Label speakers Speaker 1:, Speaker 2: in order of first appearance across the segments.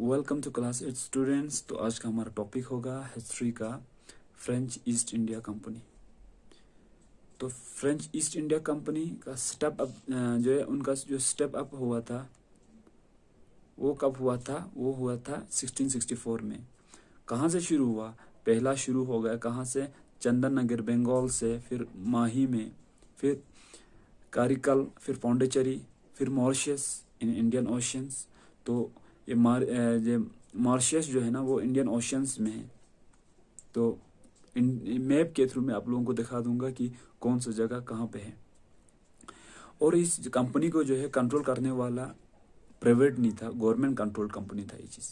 Speaker 1: welcome to class eight students तो आज का हमारा टॉपिक होगा हिस्ट्री का फ्रेंच ईस्ट इंडिया कंपनी तो फ्रेंच ईस्ट इंडिया कंपनी का स्टेप अप जो है उनका जो स्टेप अप हुआ था वो कब हुआ था वो हुआ था 1664 में कहाँ से शुरू हुआ पहला शुरू हो गया कहाँ से चंदन नगर बंगाल से फिर माही में फिर कारिकल फिर पौंडेचरी फिर मॉरिशस इन इंडियन ओशंस तो ये मार ये मार्शियस जो है ना वो इंडियन ओशंस में है तो मैप के थ्रू मैं आप लोगों को दिखा दूंगा कि कौन सा जगह कहाँ पे है और इस कंपनी को जो है कंट्रोल करने वाला प्राइवेट नहीं था गवर्नमेंट कंट्रोल कंपनी था ये चीज़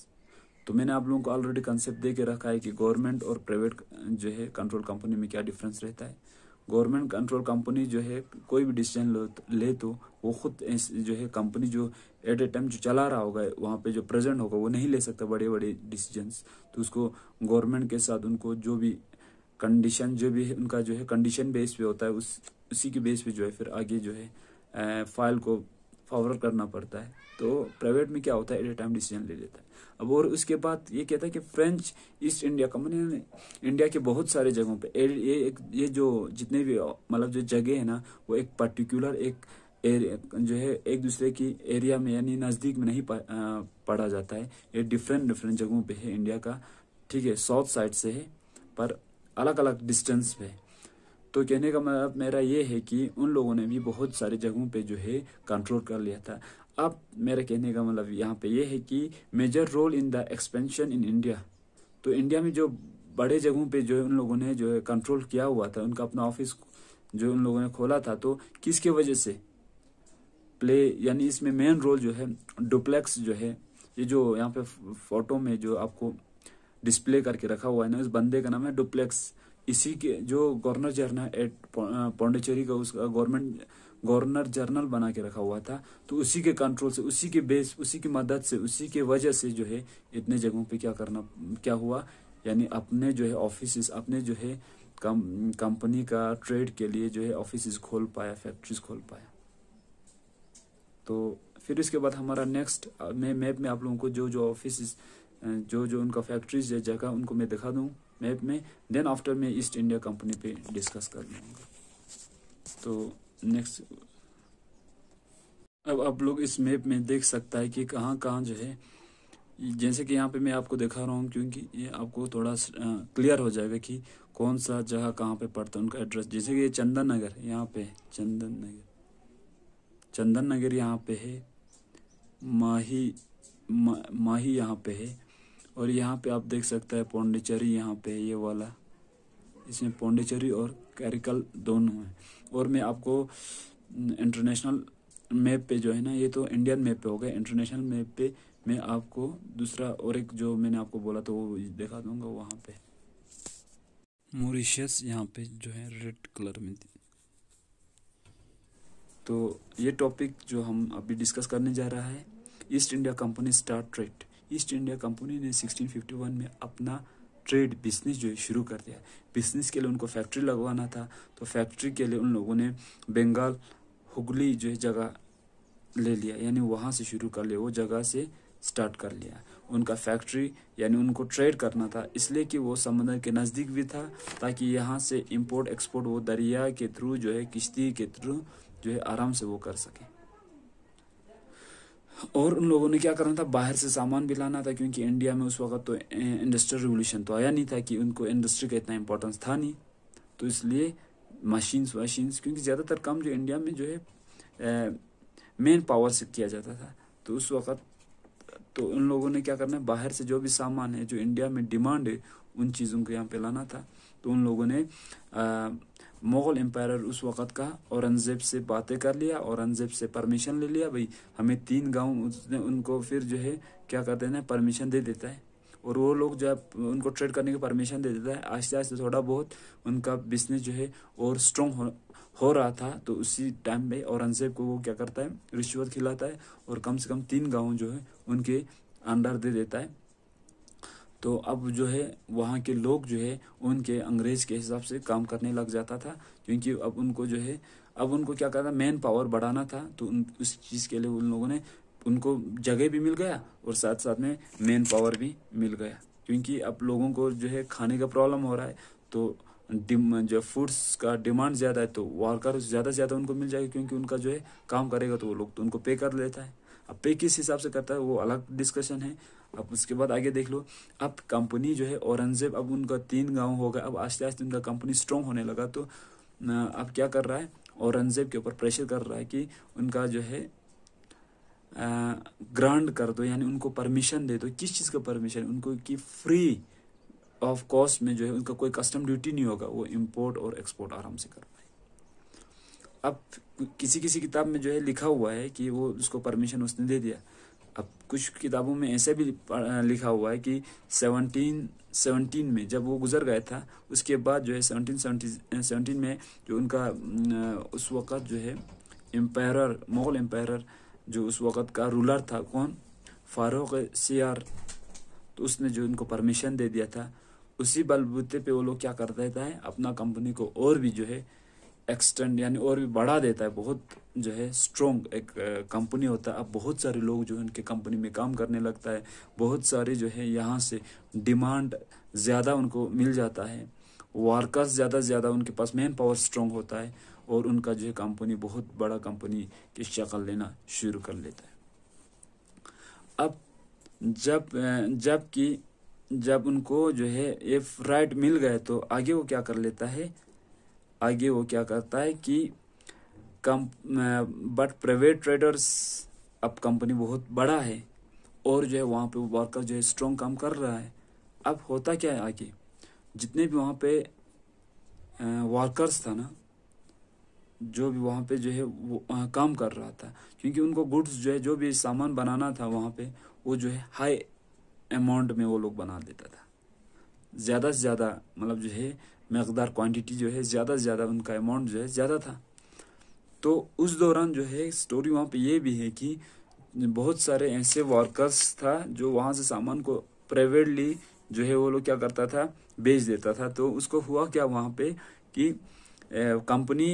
Speaker 1: तो मैंने आप लोगों को ऑलरेडी कंसेप्ट दे के रखा है कि गवर्नमेंट और प्राइवेट जो है कंट्रोल कंपनी में क्या डिफरेंस रहता है गवर्नमेंट कंट्रोल कंपनी जो है कोई भी डिसीजन ले तो वो खुद जो है कंपनी जो एट ए टाइम जो चला रहा होगा वहाँ पे जो प्रेजेंट होगा वो नहीं ले सकता बड़े बड़े डिसीजंस तो उसको गवर्नमेंट के साथ उनको जो भी कंडीशन जो भी है उनका जो है कंडीशन बेस पे होता है उस उसी के बेस पे जो है फिर आगे जो है फाइल को फॉरवर्ड करना पड़ता है तो प्राइवेट में क्या होता है एट ए टाइम डिसीजन ले लेता है अब और उसके बाद ये कहता है कि फ्रेंच ईस्ट इंडिया कंपनी ने इंडिया के बहुत सारे जगहों पे ये एक ये जो जितने भी मतलब जो जगह है ना वो एक पर्टिकुलर एक एरिया जो है एक दूसरे की एरिया में यानी नज़दीक में नहीं पढ़ा जाता है ये डिफरेंट डिफरेंट जगहों पे है इंडिया का ठीक है साउथ साइड से है पर अलग अलग डिस्टेंस पे है तो कहने का मतलब मेरा ये है कि उन लोगों ने भी बहुत सारे जगहों पे जो है कंट्रोल कर लिया था अब मेरा कहने का मतलब यहाँ पे ये है कि major role in the expansion in India तो इंडिया में जो बड़े जगहों पे जो है उन लोगों ने जो है कंट्रोल किया हुआ था उनका अपना ऑफिस जो उन लोगों ने खोला था तो किसके वजह से प्ले यानी इसमें मेन रोल जो है डुप्लेक्स जो है ये जो यहाँ पे फोटो में जो आपको डिस्प्ले करके रखा हुआ है ना उस बंदे का नाम है डुप्लेक्स इसी के जो गवर्नर जनरल है एट पौंडेचेरी का उसका गवर्नमेंट गवर्नर जनरल बना के रखा हुआ था तो उसी के कंट्रोल से उसी के बेस उसी की मदद से उसी के वजह से जो है इतने जगहों पे क्या करना क्या हुआ यानी अपने जो है ऑफिस अपने जो है कंपनी का ट्रेड के लिए जो है ऑफिस खोल पाया फैक्ट्रीज खोल पाया तो फिर इसके बाद हमारा नेक्स्ट मैं मैप में आप लोगों को जो जो ऑफिस जो जो उनका फैक्ट्रीज जगह उनको मैं दिखा दूँ मैप में देन आफ्टर मैं ईस्ट इंडिया कंपनी पे डिस्कस कर लूँगा तो नेक्स्ट अब आप लोग इस मैप में देख सकता है कि कहाँ कहाँ जो है जैसे कि यहाँ पे मैं आपको दिखा रहा हूँ क्योंकि ये आपको थोड़ा क्लियर हो जाएगा कि कौन सा जगह कहाँ पे पड़ता है उनका एड्रेस जैसे कि ये चंदन नगर यहाँ पे चंदन नगर चंदन नगर यहाँ पे है माही मा, माही यहाँ पे है और यहाँ पे आप देख सकते हैं पौंडीचेरी यहाँ पे ये वाला इसमें पौंडीचेरी और कैरिकल दोनों हैं और मैं आपको इंटरनेशनल मैप पे जो है ना ये तो इंडियन मैप पे हो गया इंटरनेशनल मैप पे मैं आपको दूसरा और एक जो मैंने आपको बोला तो वो दिखा दूंगा वहाँ पे मॉरिशस यहाँ पे जो है रेड कलर में तो ये टॉपिक जो हम अभी डिस्कस करने जा रहा है East India company start trade East India company ने 1651 में अपना ट्रेड बिजनेस जो है शुरू कर दिया बिजनेस के लिए उनको फैक्ट्री लगवाना था तो फैक्ट्री के लिए उन लोगों ने बंगाल हुगली जो है जगह ले लिया यानी वहाँ से शुरू कर लिया वो जगह से स्टार्ट कर लिया उनका फैक्ट्री यानी उनको ट्रेड करना था इसलिए कि वो समंदर के नज़दीक भी था ताकि यहाँ से इंपोर्ट एक्सपोर्ट वो दरिया के थ्रू जो है किश्ती के थ्रू जो है आराम से वो कर सकें और उन लोगों ने क्या करना था बाहर से सामान भी लाना था क्योंकि इंडिया में उस वक्त तो इंडस्ट्रियल रिवोल्यूशन तो आया नहीं था कि उनको इंडस्ट्री का इतना इम्पोर्टेंस था नहीं तो इसलिए मशीन्स वशीन्स क्योंकि ज़्यादातर काम जो इंडिया में जो है मेन पावर से किया जाता था तो उस वक्त तो उन लोगों ने क्या करना है बाहर से जो भी सामान है जो इंडिया में डिमांड है उन चीज़ों को यहाँ पे लाना था तो उन लोगों ने मुग़ल एम्पायर उस वक़्त का औरंगज़ेब से बातें कर लिया औरंगज़ेब से परमिशन ले लिया भाई हमें तीन गांव उसने उनको फिर जो है क्या करते हैं परमिशन दे देता है और वो लोग जो है उनको ट्रेड करने की परमिशन दे देता है आस्ते आस्ते थोड़ा बहुत उनका बिजनेस जो है और स्ट्रॉन्ग हो हो रहा था तो उसी टाइम में औरंगज़ेब को वो क्या करता है रिश्वत खिलाता है और कम से कम तीन गाँव जो है उनके अंडर दे देता है तो अब जो है वहाँ के लोग जो है उनके अंग्रेज के हिसाब से काम करने लग जाता था क्योंकि अब उनको जो है अब उनको क्या करना मैन पावर बढ़ाना था तो उन उस चीज़ के लिए उन लोगों ने उनको जगह भी मिल गया और साथ साथ में मैन पावर भी मिल गया क्योंकि अब लोगों को जो है खाने का प्रॉब्लम हो रहा है तो जो फूड्स का डिमांड ज़्यादा है तो वर्कर ज़्यादा से ज़्यादा उनको मिल जाएगा क्योंकि उनका जो है काम करेगा तो वो लोग तो उनको पे कर लेता है अब पे किस हिसाब से करता है वो अलग डिस्कशन है अब उसके बाद आगे देख लो अब कंपनी जो है औरंगजेब अब उनका तीन गांव हो गया अब आस्ते आस्ते उनका कंपनी स्ट्रांग होने लगा तो अब क्या कर रहा है औरंगजेब के ऊपर प्रेशर कर रहा है कि उनका जो है ग्रांड कर दो यानी उनको परमिशन दे दो किस चीज़ का परमिशन उनको कि फ्री ऑफ कॉस्ट में जो है उनका कोई कस्टम ड्यूटी नहीं होगा वो इम्पोर्ट और एक्सपोर्ट आराम से कर अब किसी किसी किताब में जो है लिखा हुआ है कि वो उसको परमिशन उसने दे दिया अब कुछ किताबों में ऐसे भी लिखा हुआ है कि सेवनटीन सेवनटीन में जब वो गुजर गया था उसके बाद जो है सेवनटीन सेवनटीन में जो उनका उस वक़्त जो है एम्पायर मुग़ल एम्पायर जो उस वक़्त का रूलर था कौन फारूक सियार तो उसने जो उनको परमिशन दे दिया था उसी बलबूते पे वो लोग क्या कर देता है अपना कंपनी को और भी जो है एक्सटेंड यानी और भी बढ़ा देता है बहुत जो है स्ट्रोंग एक कंपनी होता है अब बहुत सारे लोग जो है उनके कंपनी में काम करने लगता है बहुत सारे जो है यहाँ से डिमांड ज़्यादा उनको मिल जाता है वर्कर्स ज़्यादा से ज़्यादा उनके पास मैन पावर स्ट्रोंग होता है और उनका जो है कंपनी बहुत बड़ा कंपनी की शक्ल लेना शुरू कर लेता है अब जब जबकि जब उनको जो है ये राइट मिल गए तो आगे वो क्या कर लेता है आगे वो क्या करता है कि कम बट प्राइवेट ट्रेडर्स अब कंपनी बहुत बड़ा है और जो है वहाँ पे वर्कर जो है स्ट्रॉन्ग काम कर रहा है अब होता क्या है आगे जितने भी वहाँ पे वर्कर्स था ना जो भी वहाँ पे जो है वो काम कर रहा था क्योंकि उनको गुड्स जो है जो भी सामान बनाना था वहाँ पे वो जो है हाई अमाउंट में वो लोग बना देता था ज़्यादा से ज़्यादा मतलब जो है मकदार क्वांटिटी जो है ज़्यादा से ज़्यादा उनका अमाउंट जो है ज़्यादा था तो उस दौरान जो है स्टोरी वहाँ पे ये भी है कि बहुत सारे ऐसे वर्कर्स था जो वहाँ से सामान को प्राइवेटली जो है वो लोग क्या करता था बेच देता था तो उसको हुआ क्या वहाँ पे कि company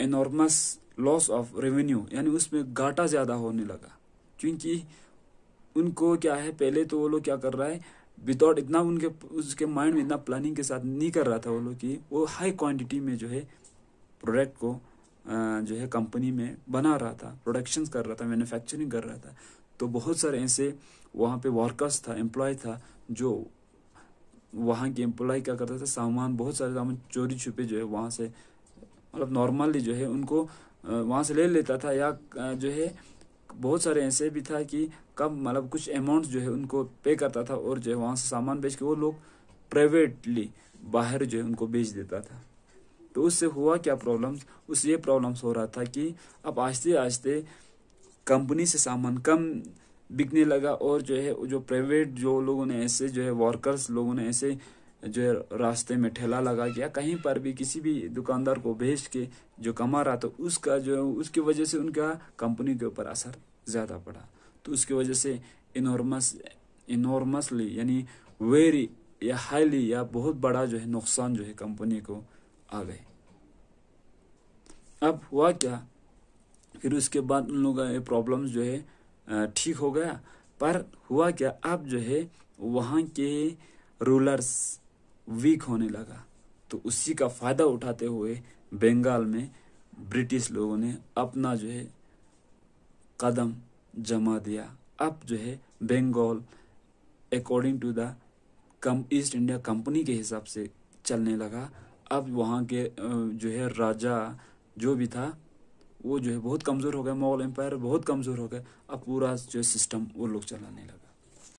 Speaker 1: enormous loss of revenue यानी उसमें घाटा ज़्यादा होने लगा क्योंकि उनको क्या है पहले तो वो लोग क्या कर रहा है विदाउट इतना उनके उसके माइंड में इतना प्लानिंग के साथ नहीं कर रहा था वो लोग कि वो हाई क्वांटिटी में जो है प्रोडक्ट को जो है कंपनी में बना रहा था प्रोडक्शन कर रहा था मैन्युफैक्चरिंग कर रहा था तो बहुत सारे ऐसे वहाँ पे वर्कर्स था एम्प्लॉय था जो वहाँ के एम्प्लॉय क्या करता था सामान बहुत सारे सामान चोरी छुपे जो है वहाँ से मतलब नॉर्मली जो है उनको वहाँ से ले लेता था या जो है बहुत सारे ऐसे भी था कि कम मतलब कुछ अमाउंट जो है उनको पे करता था और जो है वहाँ से सामान बेच के वो लोग प्राइवेटली बाहर जो है उनको बेच देता था तो उससे हुआ क्या प्रॉब्लम्स उस ये प्रॉब्लम्स हो रहा था कि अब आस्ते आस्ते कंपनी से सामान कम बिकने लगा और जो है जो प्राइवेट जो लोगों ने ऐसे जो है वर्कर्स लोगों ने ऐसे जो है रास्ते में ठेला लगा या कहीं पर भी किसी भी दुकानदार को भेज के जो कमा रहा था उसका जो उसकी वजह से उनका कंपनी के ऊपर असर ज़्यादा पड़ा तो उसकी वजह से इनॉर्मस इनॉर्मसली यानी वेरी या हाईली या बहुत बड़ा जो है नुकसान जो है कंपनी को आ गए अब हुआ क्या फिर उसके बाद उन लोगों का प्रॉब्लम जो है ठीक हो गया पर हुआ क्या अब जो है वहाँ के रूलर्स वीक होने लगा तो उसी का फायदा उठाते हुए बंगाल में ब्रिटिश लोगों ने अपना जो है कदम जमा दिया अब जो है बंगाल अकॉर्डिंग टू द कम ईस्ट इंडिया कंपनी के हिसाब से चलने लगा अब वहाँ के जो है राजा जो भी था वो जो है बहुत कमज़ोर हो गया मुगल एम्पायर बहुत कमज़ोर हो गया अब पूरा जो सिस्टम वो लोग चलाने लगा